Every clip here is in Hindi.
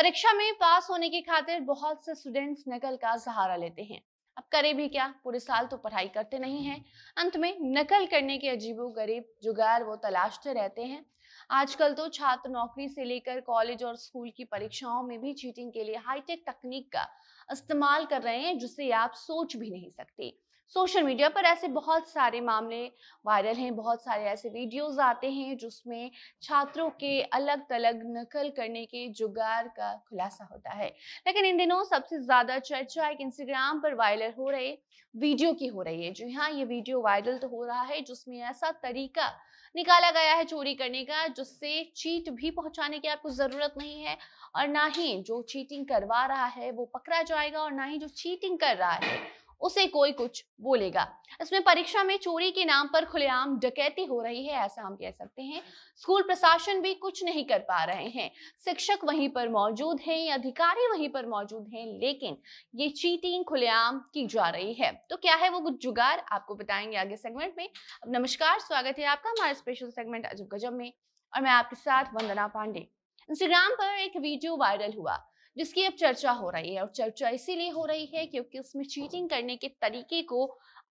परीक्षा में पास होने की खातिर बहुत से स्टूडेंट्स नकल का सहारा लेते हैं अब करें भी क्या पूरे साल तो पढ़ाई करते नहीं हैं अंत में नकल करने के अजीबो गरीब जुगाड़ वो तलाशते रहते हैं आजकल तो छात्र नौकरी से लेकर कॉलेज और स्कूल की परीक्षाओं में भी चीटिंग के लिए हाईटेक तकनीक का इस्तेमाल कर रहे हैं जिसे आप सोच भी नहीं सकते सोशल मीडिया पर ऐसे बहुत सारे मामले वायरल हैं बहुत सारे ऐसे वीडियोस आते हैं जिसमें छात्रों के अलग तलग नकल करने के जुगार का खुलासा होता है लेकिन इन दिनों सबसे ज़्यादा चर्चा एक इंस्टाग्राम पर वायरल हो रहे वीडियो की हो रही है जी हाँ ये वीडियो वायरल तो हो रहा है जिसमें ऐसा तरीका निकाला गया है चोरी करने का जिससे चीट भी पहुंचाने की आपको ज़रूरत नहीं है और ना ही जो चीटिंग करवा रहा है वो पकड़ा जाएगा और ना ही जो चीटिंग कर रहा है उसे कोई कुछ बोलेगा इसमें परीक्षा में चोरी के नाम पर खुलेआम डकैती हो रही है ऐसा हम कह सकते हैं स्कूल प्रशासन भी कुछ नहीं कर पा रहे हैं शिक्षक वहीं पर मौजूद हैं अधिकारी वहीं पर मौजूद हैं लेकिन ये चीटिंग खुलेआम की जा रही है तो क्या है वो कुछ जुगाड़ आपको बताएंगे आगे सेगमेंट में नमस्कार स्वागत है आपका हमारे स्पेशल सेगमेंट अजब गजब में और मैं आपके साथ वंदना पांडे इंस्टाग्राम पर एक वीडियो वायरल हुआ जिसकी अब चर्चा हो रही है और चर्चा इसीलिए हो रही है क्योंकि उसमें चीटिंग करने के तरीके को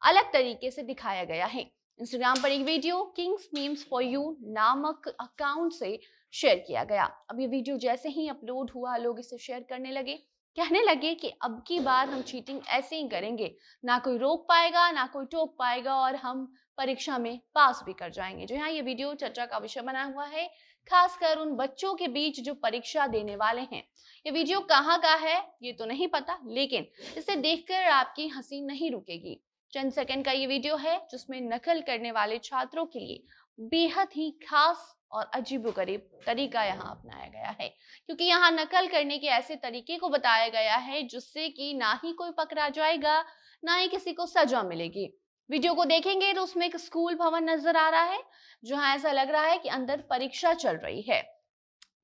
अलग तरीके से दिखाया गया है इंस्टाग्राम पर एक video kings memes for you नामक अकाउंट से शेयर किया गया अब ये वीडियो जैसे ही अपलोड हुआ लोग इसे शेयर करने लगे कहने लगे कि अब की बार हम चीटिंग ऐसे ही करेंगे ना कोई रोक पाएगा ना कोई टोक पाएगा और हम परीक्षा में पास भी कर जाएंगे जो यहाँ ये वीडियो चर्चा का विषय बना हुआ है खासकर उन बच्चों के बीच जो परीक्षा देने वाले हैं ये वीडियो कहाँ का है ये तो नहीं पता लेकिन इसे देखकर आपकी हंसी नहीं रुकेगी चंद सेकंड का ये वीडियो है जिसमें नकल करने वाले छात्रों के लिए बेहद ही खास और अजीबोगरीब तरीका यहाँ अपनाया गया है क्योंकि यहाँ नकल करने के ऐसे तरीके को बताया गया है जिससे कि ना ही कोई पकड़ा जाएगा ना ही किसी को सजा मिलेगी वीडियो को देखेंगे तो उसमें एक स्कूल भवन नजर आ रहा है जहां ऐसा लग रहा है कि अंदर परीक्षा चल रही है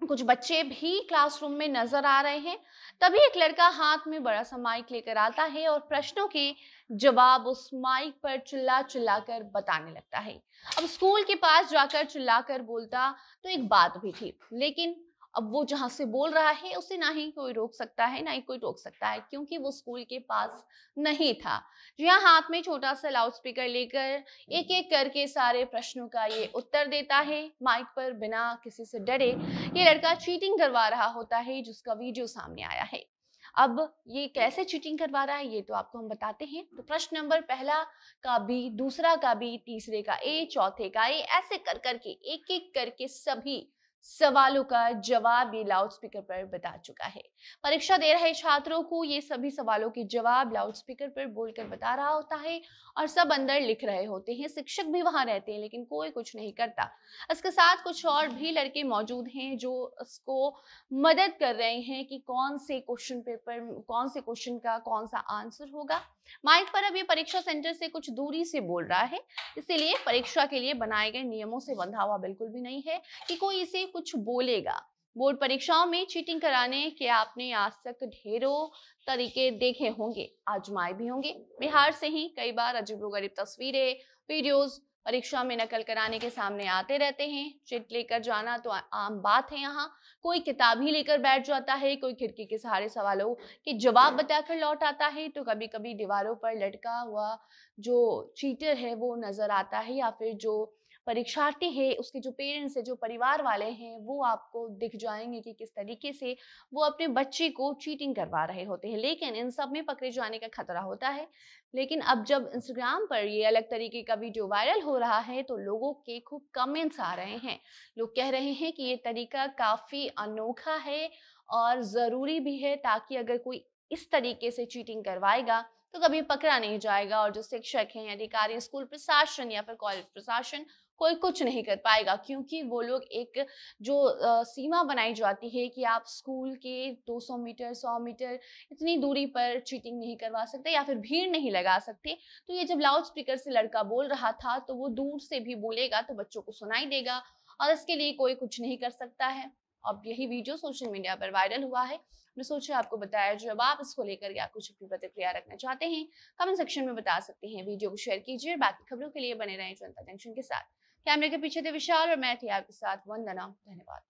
कुछ बच्चे भी क्लासरूम में नजर आ रहे हैं तभी एक लड़का हाथ में बड़ा सा माइक लेकर आता है और प्रश्नों के जवाब उस माइक पर चिल्ला चिल्ला कर बताने लगता है अब स्कूल के पास जाकर चिल्ला कर बोलता तो एक बात भी थी लेकिन अब वो जहाँ से बोल रहा है उसे ना ही कोई रोक सकता है ना ही कोई टोक सकता है क्योंकि वो स्कूल के पास नहीं था जिया हाँ, हाथ में छोटा सा लाउड स्पीकर लेकर एक एक करके सारे प्रश्नों का ये उत्तर देता है माइक पर बिना किसी से डरे ये लड़का चीटिंग करवा रहा होता है जिसका वीडियो सामने आया है अब ये कैसे चीटिंग करवा रहा है ये तो आपको हम बताते हैं तो प्रश्न नंबर पहला का बी दूसरा का बी तीसरे का ए चौथे का ए ऐसे कर करके एक एक करके सभी सवालों का जवाब ये लाउड स्पीकर पर बता चुका है परीक्षा दे रहे छात्रों को ये सभी सवालों के जवाब लाउड स्पीकर पर बोलकर बता रहा होता है और सब अंदर लिख रहे होते हैं शिक्षक भी वहां रहते हैं लेकिन कोई कुछ नहीं करता इसके साथ कुछ और भी लड़के मौजूद हैं जो इसको मदद कर रहे हैं कि कौन से क्वेश्चन पेपर कौन से क्वेश्चन का कौन सा आंसर होगा माइक पर अब ये परीक्षा सेंटर से कुछ दूरी से बोल रहा है इसीलिए परीक्षा के लिए बनाए गए नियमों से बंधा हुआ बिल्कुल भी नहीं है कि कोई इसे कुछ बोलेगा बोर्ड परीक्षाओं में चीटिंग कराने के आपने आज तक ढेरों तरीके देखे होंगे आजमाए भी होंगे बिहार से ही कई बार अजीबोगरीब तस्वीरें वीडियोस परीक्षा में नकल कराने के सामने आते रहते हैं चिट लेकर जाना तो आम बात है यहाँ कोई किताब ही लेकर बैठ जाता है कोई खिड़की के सहारे सवालों के जवाब बताकर लौट आता है तो कभी कभी दीवारों पर लटका हुआ जो चीटर है वो नजर आता है या फिर जो परीक्षार्थी है उसके जो पेरेंट्स है जो परिवार वाले हैं वो आपको दिख जाएंगे कि किस तरीके से वो अपने बच्चे को चीटिंग करवा रहे होते हैं लेकिन इन सब में पकड़े जाने का खतरा होता है लेकिन अब जब इंस्टाग्राम पर ये अलग तरीके का वीडियो वायरल हो रहा है तो लोगों के खूब कमेंट्स आ रहे हैं लोग कह रहे हैं कि ये तरीका काफ़ी अनोखा है और ज़रूरी भी है ताकि अगर कोई इस तरीके से चीटिंग करवाएगा तो कभी पकड़ा नहीं जाएगा और जो शिक्षक हैं अधिकारी स्कूल प्रशासन या फिर कॉलेज प्रशासन कोई कुछ नहीं कर पाएगा क्योंकि वो लोग एक जो आ, सीमा बनाई जाती है कि आप स्कूल के 200 मीटर 100 मीटर इतनी दूरी पर चीटिंग नहीं करवा सकते या फिर भीड़ नहीं लगा सकते तो ये जब लाउड स्पीकर से लड़का बोल रहा था तो वो दूर से भी बोलेगा तो बच्चों को सुनाई देगा और इसके लिए कोई कुछ नहीं कर सकता है अब यही वीडियो सोशल मीडिया पर वायरल हुआ है मैं सोचा आपको बताया जो अब आप इसको लेकर या कुछ अपनी प्रतिक्रिया रखना चाहते हैं कमेंट सेक्शन में बता सकते हैं वीडियो को शेयर कीजिए बाकी खबरों के लिए बने रहें जनता जंक्शन के साथ कैमरे के पीछे थे विशाल और मैं थी आपके साथ वंदना धन्यवाद